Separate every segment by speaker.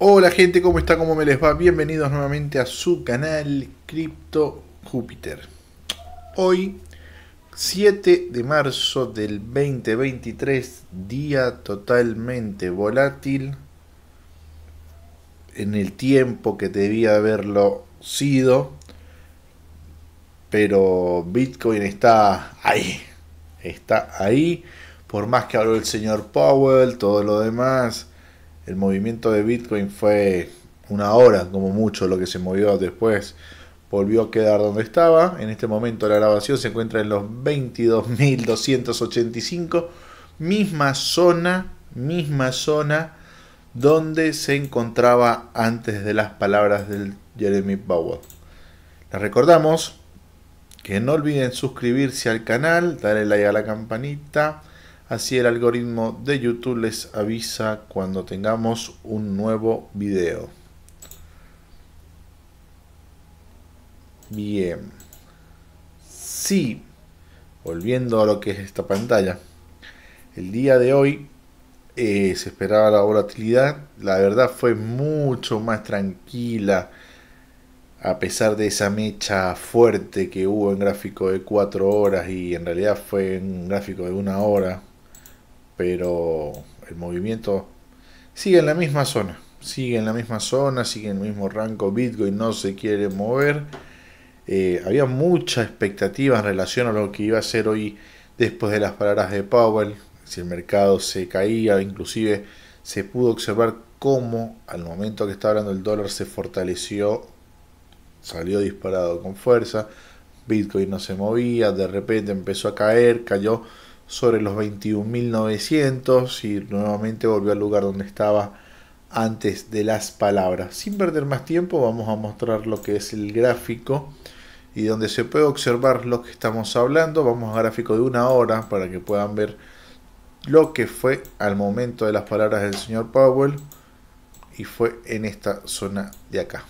Speaker 1: Hola gente, ¿cómo está? ¿Cómo me les va? Bienvenidos nuevamente a su canal Crypto Júpiter. Hoy, 7 de marzo del 2023, día totalmente volátil. En el tiempo que debía haberlo sido. Pero Bitcoin está ahí. Está ahí. Por más que habló el señor Powell, todo lo demás el movimiento de Bitcoin fue una hora como mucho lo que se movió después. Volvió a quedar donde estaba. En este momento la grabación se encuentra en los 22.285. Misma zona, misma zona donde se encontraba antes de las palabras del Jeremy Powell. Les recordamos que no olviden suscribirse al canal, darle like a la campanita, Así el algoritmo de YouTube les avisa cuando tengamos un nuevo video. Bien. Sí. Volviendo a lo que es esta pantalla. El día de hoy eh, se esperaba la volatilidad. La verdad fue mucho más tranquila. A pesar de esa mecha fuerte que hubo en gráfico de 4 horas y en realidad fue en gráfico de una hora, pero el movimiento sigue en la misma zona, sigue en la misma zona, sigue en el mismo rango, Bitcoin no se quiere mover. Eh, había mucha expectativa en relación a lo que iba a ser hoy después de las palabras de Powell, si el mercado se caía, inclusive se pudo observar cómo al momento que estaba hablando el dólar se fortaleció, salió disparado con fuerza, Bitcoin no se movía, de repente empezó a caer, cayó sobre los 21.900 y nuevamente volvió al lugar donde estaba antes de las palabras. Sin perder más tiempo vamos a mostrar lo que es el gráfico y donde se puede observar lo que estamos hablando. Vamos a gráfico de una hora para que puedan ver lo que fue al momento de las palabras del señor Powell y fue en esta zona de acá.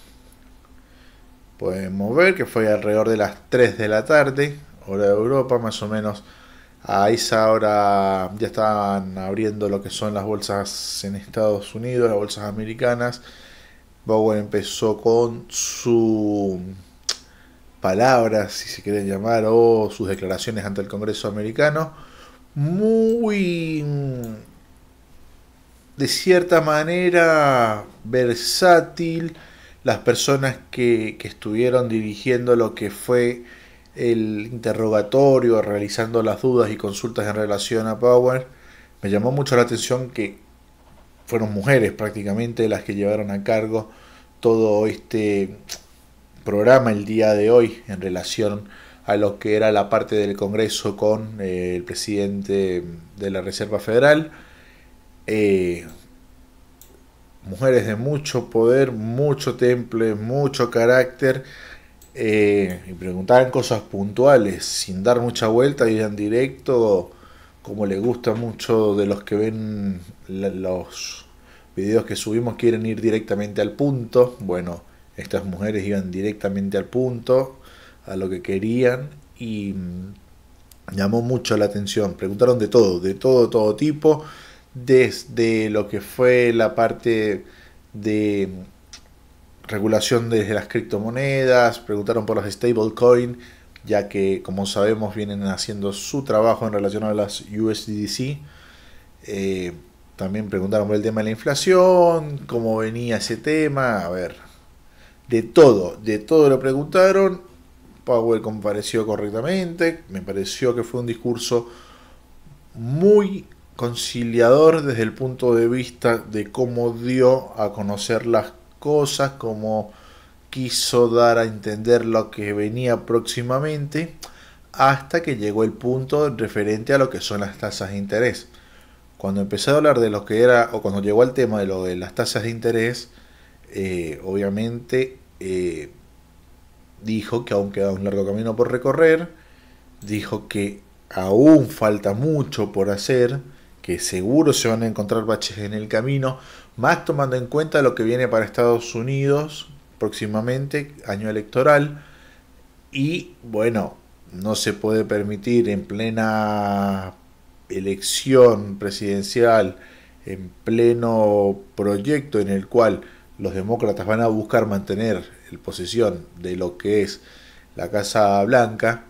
Speaker 1: Podemos ver que fue alrededor de las 3 de la tarde, hora de Europa, más o menos a esa ahora ya estaban abriendo lo que son las bolsas en Estados Unidos, las bolsas americanas. Bowen empezó con su palabras, si se quieren llamar, o sus declaraciones ante el Congreso americano, muy, de cierta manera, versátil. Las personas que, que estuvieron dirigiendo lo que fue el interrogatorio, realizando las dudas y consultas en relación a Power, me llamó mucho la atención que fueron mujeres prácticamente las que llevaron a cargo todo este programa el día de hoy en relación a lo que era la parte del Congreso con eh, el presidente de la Reserva Federal. Eh, mujeres de mucho poder, mucho temple, mucho carácter eh, y preguntaban cosas puntuales sin dar mucha vuelta iban directo, como les gusta mucho de los que ven los videos que subimos, quieren ir directamente al punto. Bueno, estas mujeres iban directamente al punto, a lo que querían y mm, llamó mucho la atención. Preguntaron de todo, de todo, todo tipo, desde lo que fue la parte de regulación desde las criptomonedas, preguntaron por las stablecoin, ya que como sabemos vienen haciendo su trabajo en relación a las USDC. Eh, también preguntaron por el tema de la inflación, cómo venía ese tema, a ver, de todo, de todo lo preguntaron. Powell compareció correctamente, me pareció que fue un discurso muy conciliador desde el punto de vista de cómo dio a conocer las cosas, como quiso dar a entender lo que venía próximamente, hasta que llegó el punto referente a lo que son las tasas de interés. Cuando empecé a hablar de lo que era, o cuando llegó al tema de lo de las tasas de interés, eh, obviamente eh, dijo que aún queda un largo camino por recorrer, dijo que aún falta mucho por hacer, que seguro se van a encontrar baches en el camino, más tomando en cuenta lo que viene para Estados Unidos próximamente, año electoral, y bueno, no se puede permitir en plena elección presidencial, en pleno proyecto en el cual los demócratas van a buscar mantener la posesión de lo que es la Casa Blanca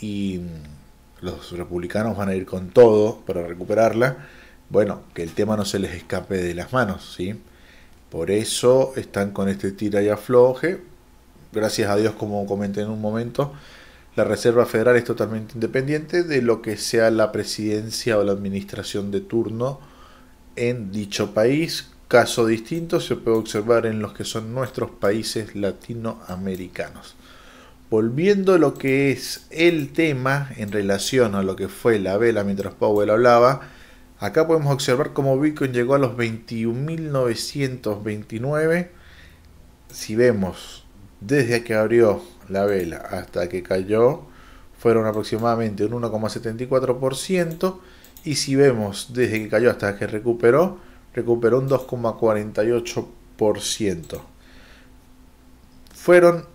Speaker 1: y los republicanos van a ir con todo para recuperarla, bueno, que el tema no se les escape de las manos, ¿sí? Por eso están con este tira y afloje. Gracias a Dios, como comenté en un momento, la Reserva Federal es totalmente independiente de lo que sea la presidencia o la administración de turno en dicho país. Caso distinto se puede observar en los que son nuestros países latinoamericanos. Volviendo a lo que es el tema en relación a lo que fue la vela mientras Powell hablaba, Acá podemos observar cómo Bitcoin llegó a los 21.929. Si vemos desde que abrió la vela hasta que cayó, fueron aproximadamente un 1,74%. Y si vemos desde que cayó hasta que recuperó, recuperó un 2,48%. Fueron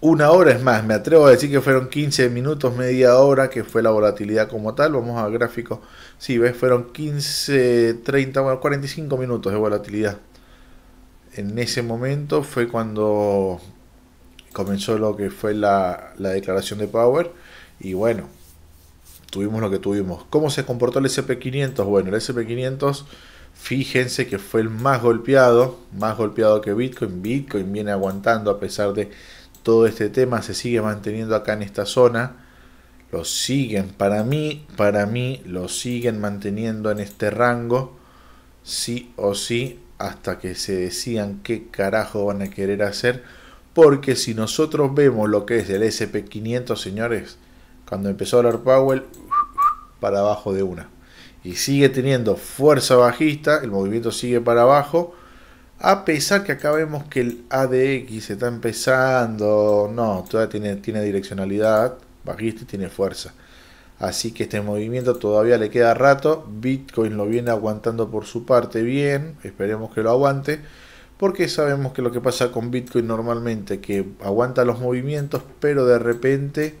Speaker 1: una hora es más, me atrevo a decir que fueron 15 minutos, media hora, que fue la volatilidad como tal. Vamos al gráfico si ves, fueron 15, 30, bueno, 45 minutos de volatilidad. En ese momento fue cuando comenzó lo que fue la, la declaración de Power y bueno, tuvimos lo que tuvimos. ¿Cómo se comportó el SP500? Bueno, el SP500 fíjense que fue el más golpeado, más golpeado que Bitcoin. Bitcoin viene aguantando a pesar de todo este tema se sigue manteniendo acá en esta zona. Lo siguen, para mí, para mí, lo siguen manteniendo en este rango, sí o sí, hasta que se decían qué carajo van a querer hacer. Porque si nosotros vemos lo que es el SP500, señores, cuando empezó a hablar Powell, para abajo de una. Y sigue teniendo fuerza bajista, el movimiento sigue para abajo a pesar que acá vemos que el ADX está empezando, no, todavía tiene, direccionalidad, bajista y tiene fuerza. Así que este movimiento todavía le queda rato. Bitcoin lo viene aguantando por su parte bien. Esperemos que lo aguante. Porque sabemos que lo que pasa con Bitcoin normalmente, que aguanta los movimientos, pero de repente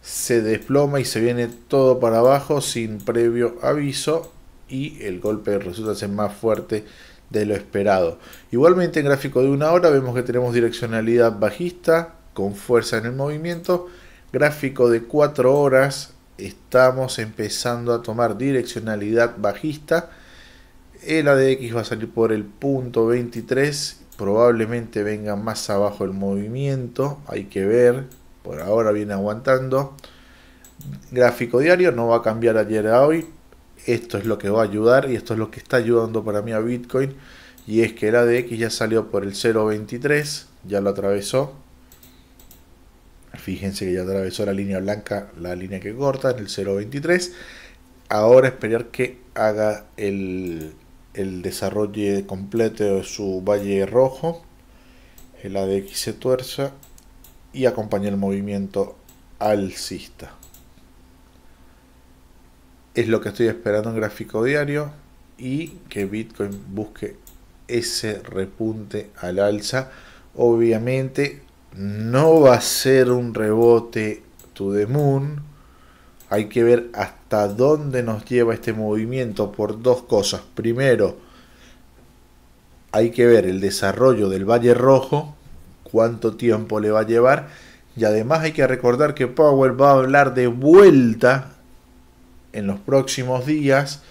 Speaker 1: se desploma y se viene todo para abajo sin previo aviso. Y el golpe resulta ser más fuerte de lo esperado. Igualmente en gráfico de una hora vemos que tenemos direccionalidad bajista con fuerza en el movimiento. Gráfico de 4 horas estamos empezando a tomar direccionalidad bajista. El ADX va a salir por el punto 23. Probablemente venga más abajo el movimiento. Hay que ver. Por ahora viene aguantando. Gráfico diario no va a cambiar ayer a hoy esto es lo que va a ayudar y esto es lo que está ayudando para mí a Bitcoin. Y es que el ADX ya salió por el 0.23, ya lo atravesó. Fíjense que ya atravesó la línea blanca, la línea que corta en el 0.23. Ahora esperar que haga el, desarrollo completo de su valle rojo. El ADX se tuerza y acompaña el movimiento alcista es lo que estoy esperando en gráfico diario y que Bitcoin busque ese repunte al alza. Obviamente no va a ser un rebote to the moon. Hay que ver hasta dónde nos lleva este movimiento por dos cosas. Primero, hay que ver el desarrollo del Valle Rojo, cuánto tiempo le va a llevar. Y además hay que recordar que Powell va a hablar de vuelta en los próximos días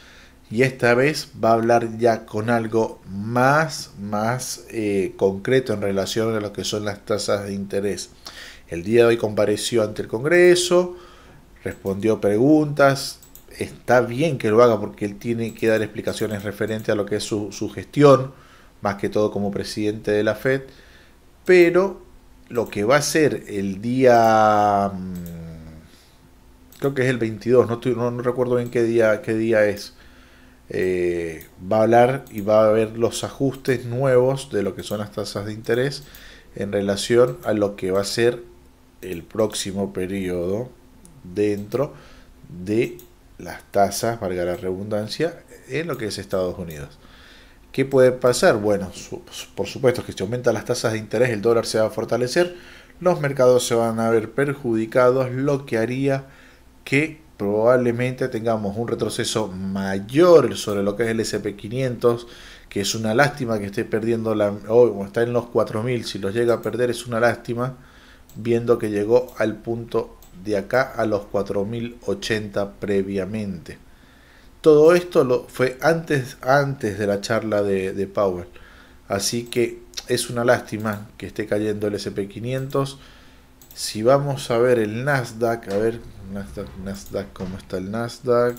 Speaker 1: y esta vez va a hablar ya con algo más, más eh, concreto en relación a lo que son las tasas de interés. El día de hoy compareció ante el Congreso, respondió preguntas, está bien que lo haga porque él tiene que dar explicaciones referentes a lo que es su, gestión, más que todo como presidente de la Fed, pero lo que va a ser el día... Mm, creo que es el 22, no, no, recuerdo bien qué día, qué día es. Eh, va a hablar y va a haber los ajustes nuevos de lo que son las tasas de interés en relación a lo que va a ser el próximo periodo dentro de las tasas, valga la redundancia, en lo que es Estados Unidos. ¿Qué puede pasar? Bueno, por supuesto que si aumentan las tasas de interés el dólar se va a fortalecer, los mercados se van a ver perjudicados, lo que haría que probablemente tengamos un retroceso mayor sobre lo que es el SP500, que es una lástima que esté perdiendo la, hoy, está en los 4000, si los llega a perder es una lástima, viendo que llegó al punto de acá a los 4080 previamente. Todo esto lo, fue antes, antes de la charla de, de Powell, así que es una lástima que esté cayendo el SP500 si vamos a ver el Nasdaq, a ver, Nasdaq, Nasdaq, ¿cómo está el Nasdaq?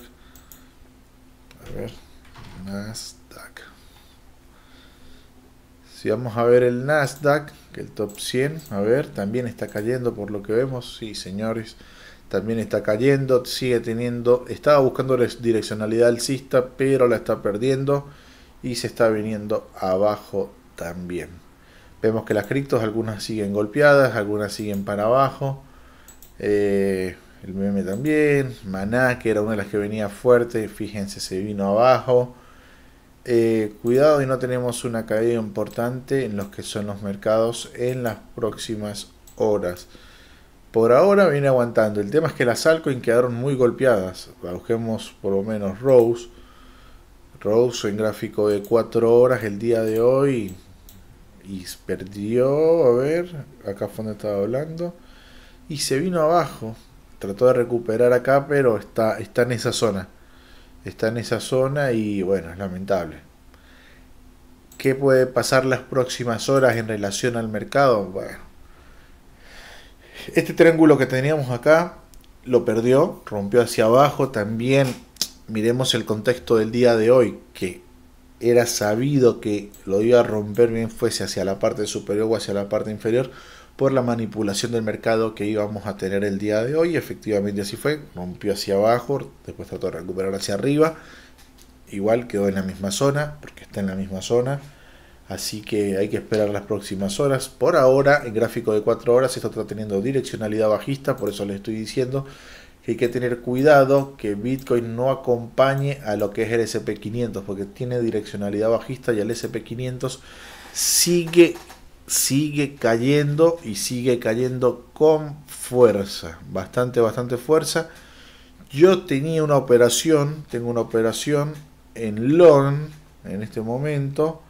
Speaker 1: A ver, Nasdaq. Si vamos a ver el Nasdaq, que el top 100, a ver, también está cayendo por lo que vemos, sí, señores, también está cayendo, sigue teniendo, estaba buscando direccionalidad alcista, pero la está perdiendo y se está viniendo abajo también. Vemos que las criptos, algunas siguen golpeadas, algunas siguen para abajo. Eh, el meme también. Maná, que era una de las que venía fuerte, fíjense, se vino abajo. Eh, cuidado y no tenemos una caída importante en los que son los mercados en las próximas horas. Por ahora viene aguantando. El tema es que las altcoins quedaron muy golpeadas. Bajemos por lo menos Rose. Rose en gráfico de 4 horas el día de hoy y perdió, a ver, acá fondo estaba hablando, y se vino abajo, trató de recuperar acá, pero está, está en esa zona, está en esa zona y bueno, es lamentable. ¿Qué puede pasar las próximas horas en relación al mercado? Bueno, este triángulo que teníamos acá lo perdió, rompió hacia abajo, también miremos el contexto del día de hoy, que era sabido que lo iba a romper bien fuese hacia la parte superior o hacia la parte inferior por la manipulación del mercado que íbamos a tener el día de hoy. Efectivamente así fue, rompió hacia abajo, después trató de recuperar hacia arriba. Igual quedó en la misma zona, porque está en la misma zona. Así que hay que esperar las próximas horas. Por ahora, el gráfico de 4 horas esto está teniendo direccionalidad bajista, por eso les estoy diciendo que hay que tener cuidado que Bitcoin no acompañe a lo que es el SP500, porque tiene direccionalidad bajista y el SP500 sigue, sigue cayendo y sigue cayendo con fuerza, bastante, bastante fuerza. Yo tenía una operación, tengo una operación en long en este momento.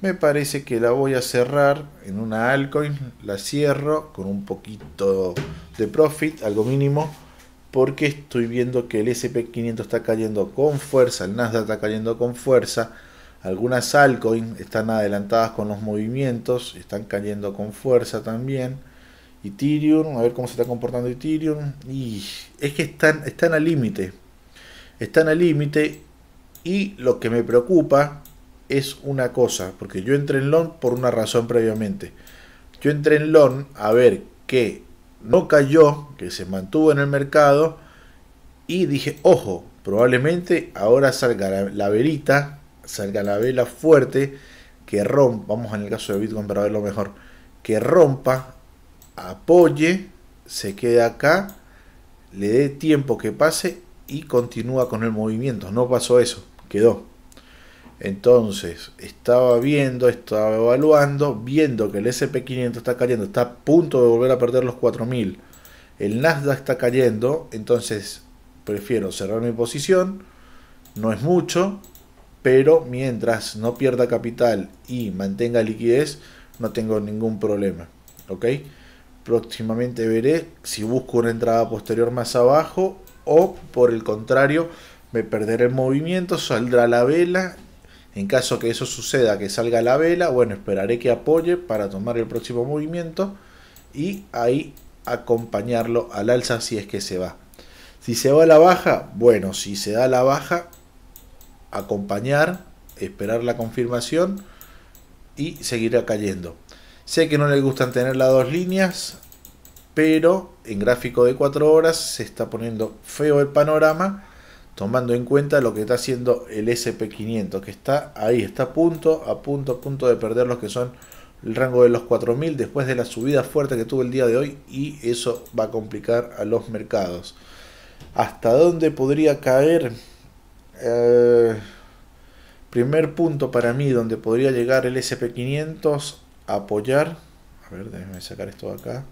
Speaker 1: Me parece que la voy a cerrar en una altcoin, la cierro con un poquito de profit, algo mínimo porque estoy viendo que el SP500 está cayendo con fuerza, el Nasdaq está cayendo con fuerza, algunas altcoins están adelantadas con los movimientos, están cayendo con fuerza también. Ethereum, a ver cómo se está comportando Ethereum. Y es que están, están al límite. Están al límite. Y lo que me preocupa es una cosa. Porque yo entré en LON por una razón previamente. Yo entré en LON a ver que no cayó, que se mantuvo en el mercado y dije, ojo, probablemente ahora salga la, verita, velita, salga la vela fuerte que rompa, vamos en el caso de Bitcoin para verlo mejor, que rompa, apoye, se quede acá, le dé tiempo que pase y continúa con el movimiento. No pasó eso, quedó. Entonces, estaba viendo, estaba evaluando, viendo que el SP500 está cayendo, está a punto de volver a perder los 4000. El Nasdaq está cayendo, entonces prefiero cerrar mi posición. No es mucho, pero mientras no pierda capital y mantenga liquidez, no tengo ningún problema. ¿Ok? Próximamente veré si busco una entrada posterior más abajo o por el contrario, me perderé el movimiento, saldrá la vela en caso que eso suceda, que salga la vela, bueno, esperaré que apoye para tomar el próximo movimiento y ahí acompañarlo al alza si es que se va. Si se va a la baja, bueno, si se da la baja, acompañar, esperar la confirmación y seguirá cayendo. Sé que no le gustan tener las dos líneas, pero en gráfico de 4 horas se está poniendo feo el panorama tomando en cuenta lo que está haciendo el SP500, que está ahí, está a punto, a punto, a punto de perder los que son el rango de los 4000 después de la subida fuerte que tuvo el día de hoy y eso va a complicar a los mercados. ¿Hasta dónde podría caer? Eh, primer punto para mí donde podría llegar el SP500 apoyar. A ver, déjenme sacar esto de acá.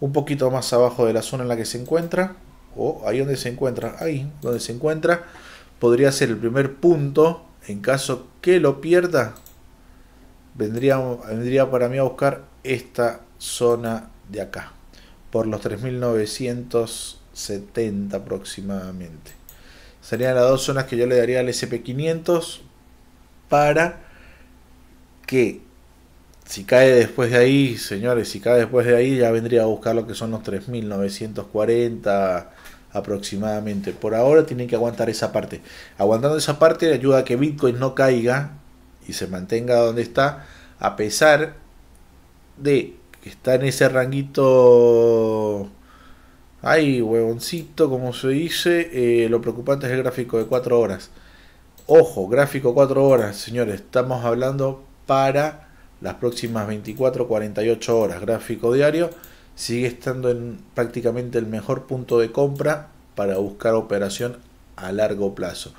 Speaker 1: Un poquito más abajo de la zona en la que se encuentra o ahí donde se encuentra, ahí donde se encuentra, podría ser el primer punto. En caso que lo pierda, vendría, vendría para mí a buscar esta zona de acá, por los 3970 aproximadamente. Serían las dos zonas que yo le daría al SP500 para que si cae después de ahí, señores, si cae después de ahí, ya vendría a buscar lo que son los 3.940, aproximadamente. Por ahora tienen que aguantar esa parte. Aguantando esa parte ayuda a que Bitcoin no caiga y se mantenga donde está, a pesar de que está en ese ranguito... Ay, huevoncito, como se dice. Eh, lo preocupante es el gráfico de 4 horas. Ojo, gráfico 4 horas, señores. Estamos hablando para las próximas 24, 48 horas. Gráfico diario sigue estando en prácticamente el mejor punto de compra para buscar operación a largo plazo.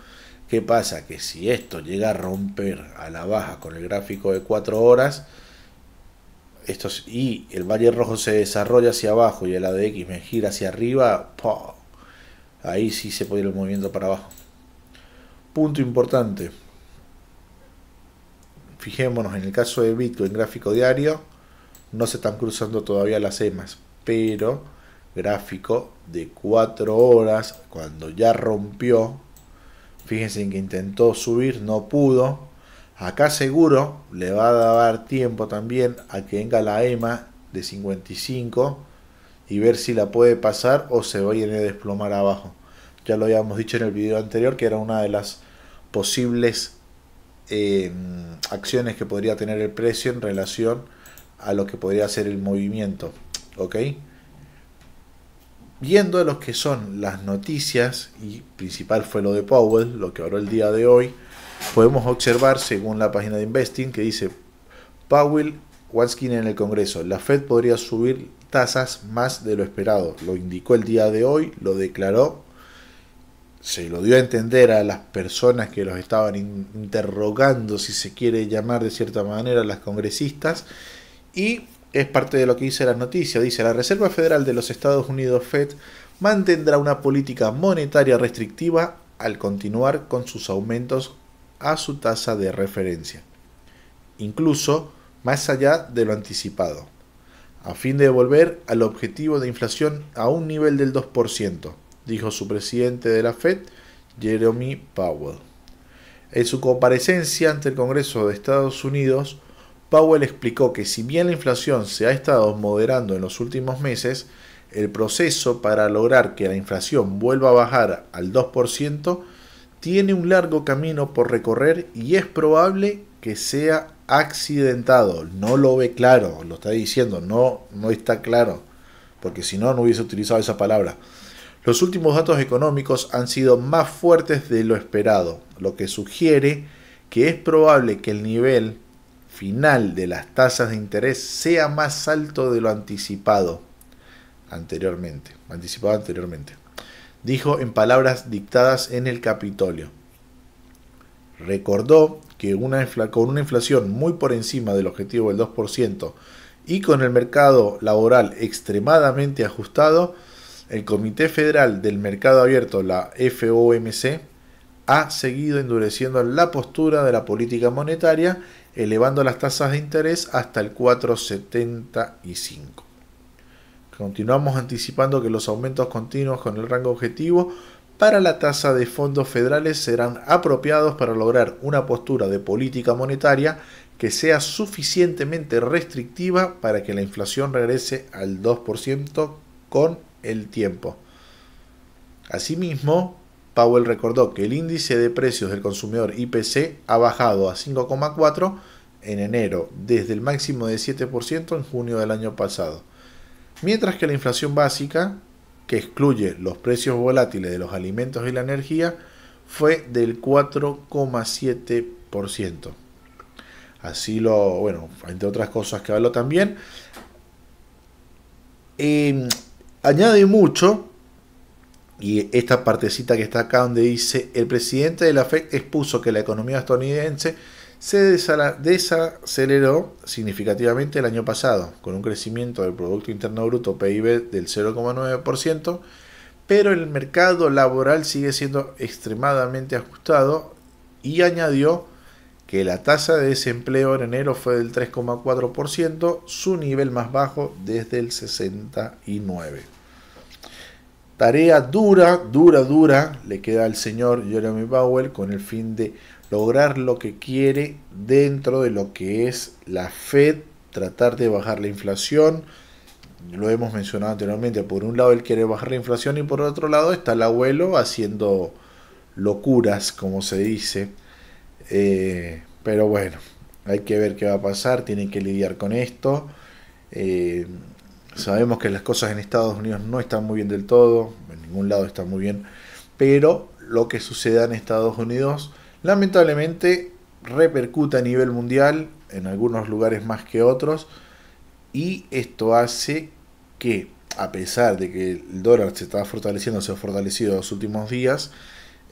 Speaker 1: ¿Qué pasa? Que si esto llega a romper a la baja con el gráfico de 4 horas y el Valle Rojo se desarrolla hacia abajo y el ADX me gira hacia arriba, ahí sí se puede ir el movimiento para abajo. Punto importante. Fijémonos en el caso de Bitcoin gráfico diario no se están cruzando todavía las EMAs, pero gráfico de 4 horas, cuando ya rompió, fíjense que intentó subir, no pudo, acá seguro le va a dar tiempo también a que venga la EMA de 55 y ver si la puede pasar o se va a ir a desplomar abajo. Ya lo habíamos dicho en el video anterior que era una de las posibles eh, acciones que podría tener el precio en relación a lo que podría ser el movimiento. ¿Ok? ...viendo a los que son las noticias, y principal fue lo de Powell, lo que habló el día de hoy, podemos observar, según la página de Investing, que dice Powell, Wanskin en el Congreso, la Fed podría subir tasas más de lo esperado. Lo indicó el día de hoy, lo declaró, se lo dio a entender a las personas que los estaban interrogando, si se quiere llamar de cierta manera, las congresistas, y es parte de lo que dice la noticia. Dice, la Reserva Federal de los Estados Unidos, Fed, mantendrá una política monetaria restrictiva al continuar con sus aumentos a su tasa de referencia, incluso más allá de lo anticipado, a fin de volver al objetivo de inflación a un nivel del 2%, dijo su presidente de la Fed, Jeremy Powell. En su comparecencia ante el Congreso de Estados Unidos, Powell explicó que si bien la inflación se ha estado moderando en los últimos meses, el proceso para lograr que la inflación vuelva a bajar al 2% tiene un largo camino por recorrer y es probable que sea accidentado. No lo ve claro, lo está diciendo, no, no está claro, porque si no, no hubiese utilizado esa palabra. Los últimos datos económicos han sido más fuertes de lo esperado, lo que sugiere que es probable que el nivel final de las tasas de interés sea más alto de lo anticipado anteriormente, anticipado anteriormente. Dijo en palabras dictadas en el Capitolio. Recordó que una con una inflación muy por encima del objetivo del 2% y con el mercado laboral extremadamente ajustado, el Comité Federal del Mercado Abierto, la FOMC, ha seguido endureciendo la postura de la política monetaria elevando las tasas de interés hasta el 4,75. Continuamos anticipando que los aumentos continuos con el rango objetivo para la tasa de fondos federales serán apropiados para lograr una postura de política monetaria que sea suficientemente restrictiva para que la inflación regrese al 2% con el tiempo. Asimismo, Powell recordó que el índice de precios del consumidor IPC ha bajado a 5,4 en enero, desde el máximo de 7% en junio del año pasado, mientras que la inflación básica, que excluye los precios volátiles de los alimentos y la energía, fue del 4,7%. Así lo, bueno, entre otras cosas que habló también. Eh, añade mucho y esta partecita que está acá donde dice, el presidente de la Fed expuso que la economía estadounidense se desaceleró significativamente el año pasado, con un crecimiento del Producto Interno Bruto PIB del 0,9%, pero el mercado laboral sigue siendo extremadamente ajustado y añadió que la tasa de desempleo en enero fue del 3,4%, su nivel más bajo desde el 69. Tarea dura, dura, dura le queda al señor Jeremy Powell con el fin de lograr lo que quiere dentro de lo que es la Fed, tratar de bajar la inflación. Lo hemos mencionado anteriormente, por un lado él quiere bajar la inflación y por otro lado está el abuelo haciendo locuras, como se dice. Eh, pero bueno, hay que ver qué va a pasar, tienen que lidiar con esto. Eh, Sabemos que las cosas en Estados Unidos no están muy bien del todo, en ningún lado están muy bien, pero lo que suceda en Estados Unidos lamentablemente repercute a nivel mundial, en algunos lugares más que otros, y esto hace que, a pesar de que el dólar se está fortaleciendo, se ha fortalecido en los últimos días,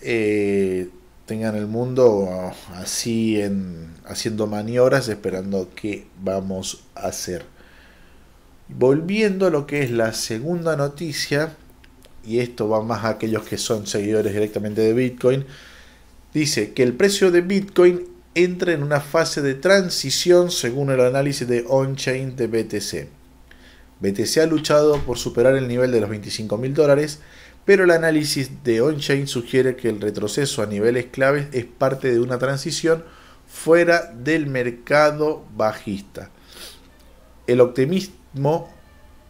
Speaker 1: eh, tengan el mundo así en, haciendo maniobras esperando qué vamos a hacer. Volviendo a lo que es la segunda noticia, y esto va más a aquellos que son seguidores directamente de Bitcoin, dice que el precio de Bitcoin entra en una fase de transición según el análisis de on-chain de BTC. BTC ha luchado por superar el nivel de los 25 mil dólares, pero el análisis de on-chain sugiere que el retroceso a niveles claves es parte de una transición fuera del mercado bajista. El, optimista, mo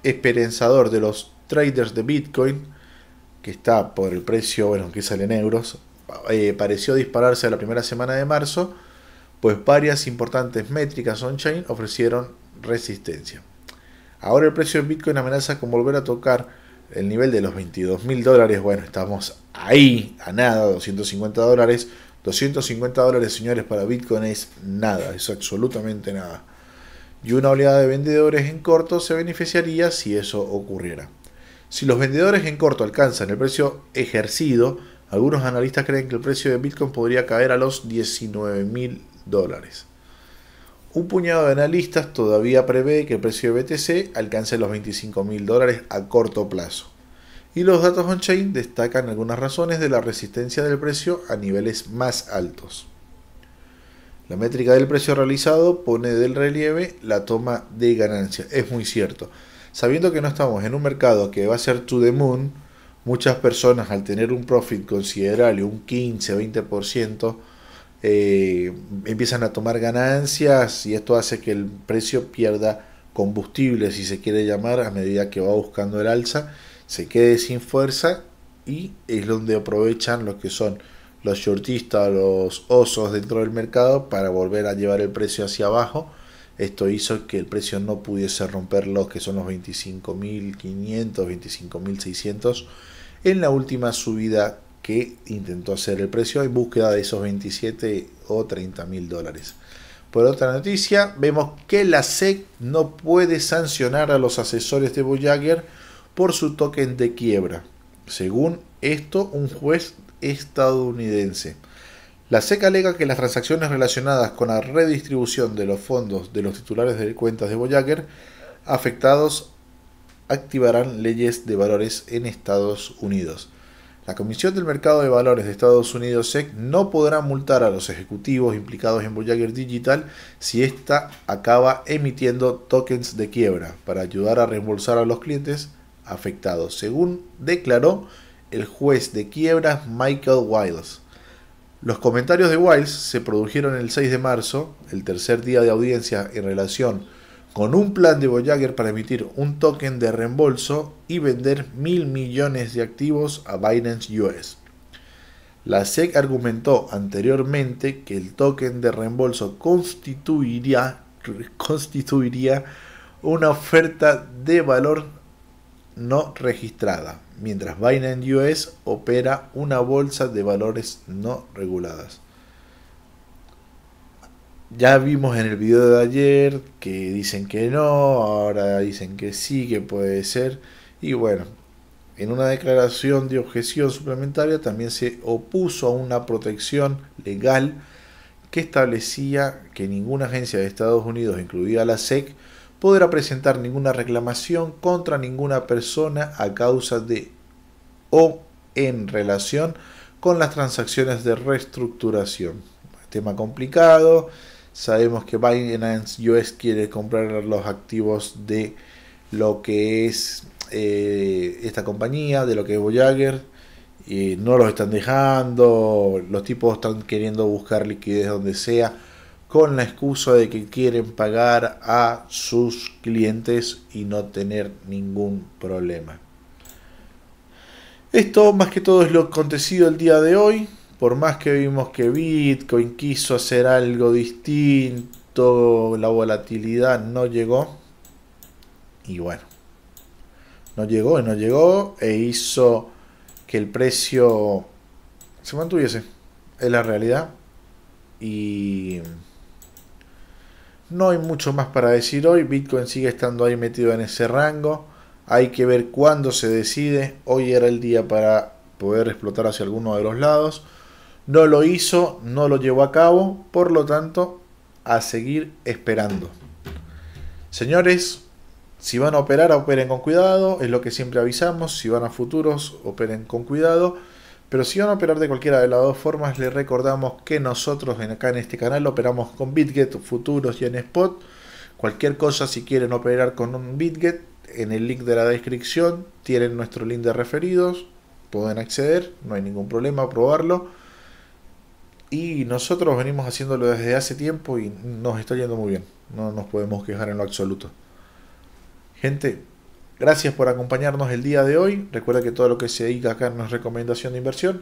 Speaker 1: esperanzador de los traders de Bitcoin, que está por el precio, bueno, que sale en euros, eh, pareció dispararse a la primera semana de marzo, pues varias importantes métricas on-chain ofrecieron resistencia. Ahora el precio de Bitcoin amenaza con volver a tocar el nivel de los 22 mil dólares. Bueno, estamos ahí, a nada, 250 dólares. 250 dólares, señores, para Bitcoin es nada, es absolutamente nada y una oleada de vendedores en corto se beneficiaría si eso ocurriera. Si los vendedores en corto alcanzan el precio ejercido, algunos analistas creen que el precio de Bitcoin podría caer a los 19 mil dólares. Un puñado de analistas todavía prevé que el precio de BTC alcance los 25 mil dólares a corto plazo. Y los datos on-chain destacan algunas razones de la resistencia del precio a niveles más altos. La métrica del precio realizado pone del relieve la toma de ganancias. Es muy cierto. Sabiendo que no estamos en un mercado que va a ser to the moon, muchas personas al tener un profit considerable, un 15-20%, eh, empiezan a tomar ganancias y esto hace que el precio pierda combustible, si se quiere llamar, a medida que va buscando el alza, se quede sin fuerza y es donde aprovechan los que son los shortistas, los osos dentro del mercado para volver a llevar el precio hacia abajo. Esto hizo que el precio no pudiese romper los que son los 25.500, 25.600 en la última subida que intentó hacer el precio en búsqueda de esos 27 o 30 mil dólares. Por otra noticia, vemos que la SEC no puede sancionar a los asesores de Voyager por su token de quiebra. Según esto, un juez estadounidense. La SEC alega que las transacciones relacionadas con la redistribución de los fondos de los titulares de cuentas de Voyager afectados activarán leyes de valores en Estados Unidos. La Comisión del Mercado de Valores de Estados Unidos SEC no podrá multar a los ejecutivos implicados en Voyager Digital si ésta acaba emitiendo tokens de quiebra para ayudar a reembolsar a los clientes afectados, según declaró el juez de quiebras Michael Wiles. Los comentarios de Wiles se produjeron el 6 de marzo, el tercer día de audiencia en relación con un plan de Voyager para emitir un token de reembolso y vender mil millones de activos a Binance US. La SEC argumentó anteriormente que el token de reembolso constituiría, constituiría una oferta de valor no registrada, mientras Binance US opera una bolsa de valores no reguladas. Ya vimos en el video de ayer que dicen que no, ahora dicen que sí, que puede ser. Y bueno, en una declaración de objeción suplementaria también se opuso a una protección legal que establecía que ninguna agencia de Estados Unidos, incluida la SEC, podrá presentar ninguna reclamación contra ninguna persona a causa de o en relación con las transacciones de reestructuración. Tema complicado. Sabemos que Binance US quiere comprar los activos de lo que es eh, esta compañía, de lo que es Voyager. y no los están dejando. Los tipos están queriendo buscar liquidez donde sea con la excusa de que quieren pagar a sus clientes y no tener ningún problema. Esto más que todo es lo acontecido el día de hoy. Por más que vimos que Bitcoin quiso hacer algo distinto, la volatilidad no llegó. Y bueno, no llegó y no llegó e hizo que el precio se mantuviese. Es la realidad. Y no hay mucho más para decir hoy, Bitcoin sigue estando ahí metido en ese rango, hay que ver cuándo se decide, hoy era el día para poder explotar hacia alguno de los lados, no lo hizo, no lo llevó a cabo, por lo tanto, a seguir esperando. Señores, si van a operar, operen con cuidado, es lo que siempre avisamos, si van a futuros, operen con cuidado pero si van a operar de cualquiera de las dos formas, les recordamos que nosotros acá en este canal operamos con BitGet, Futuros y en Spot. Cualquier cosa, si quieren operar con un BitGet, en el link de la descripción tienen nuestro link de referidos, pueden acceder, no hay ningún problema, probarlo. Y nosotros venimos haciéndolo desde hace tiempo y nos está yendo muy bien, no nos podemos quejar en lo absoluto. Gente, Gracias por acompañarnos el día de hoy. Recuerda que todo lo que se diga acá no es recomendación de inversión.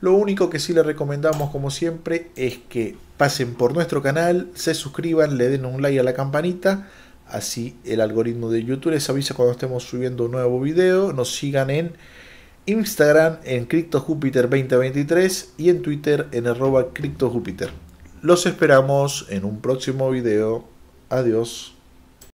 Speaker 1: Lo único que sí le recomendamos, como siempre, es que pasen por nuestro canal, se suscriban, le den un like a la campanita. Así el algoritmo de YouTube les avisa cuando estemos subiendo un nuevo video. Nos sigan en Instagram en CryptoJupiter2023 y en Twitter en arroba Los esperamos en un próximo video. Adiós.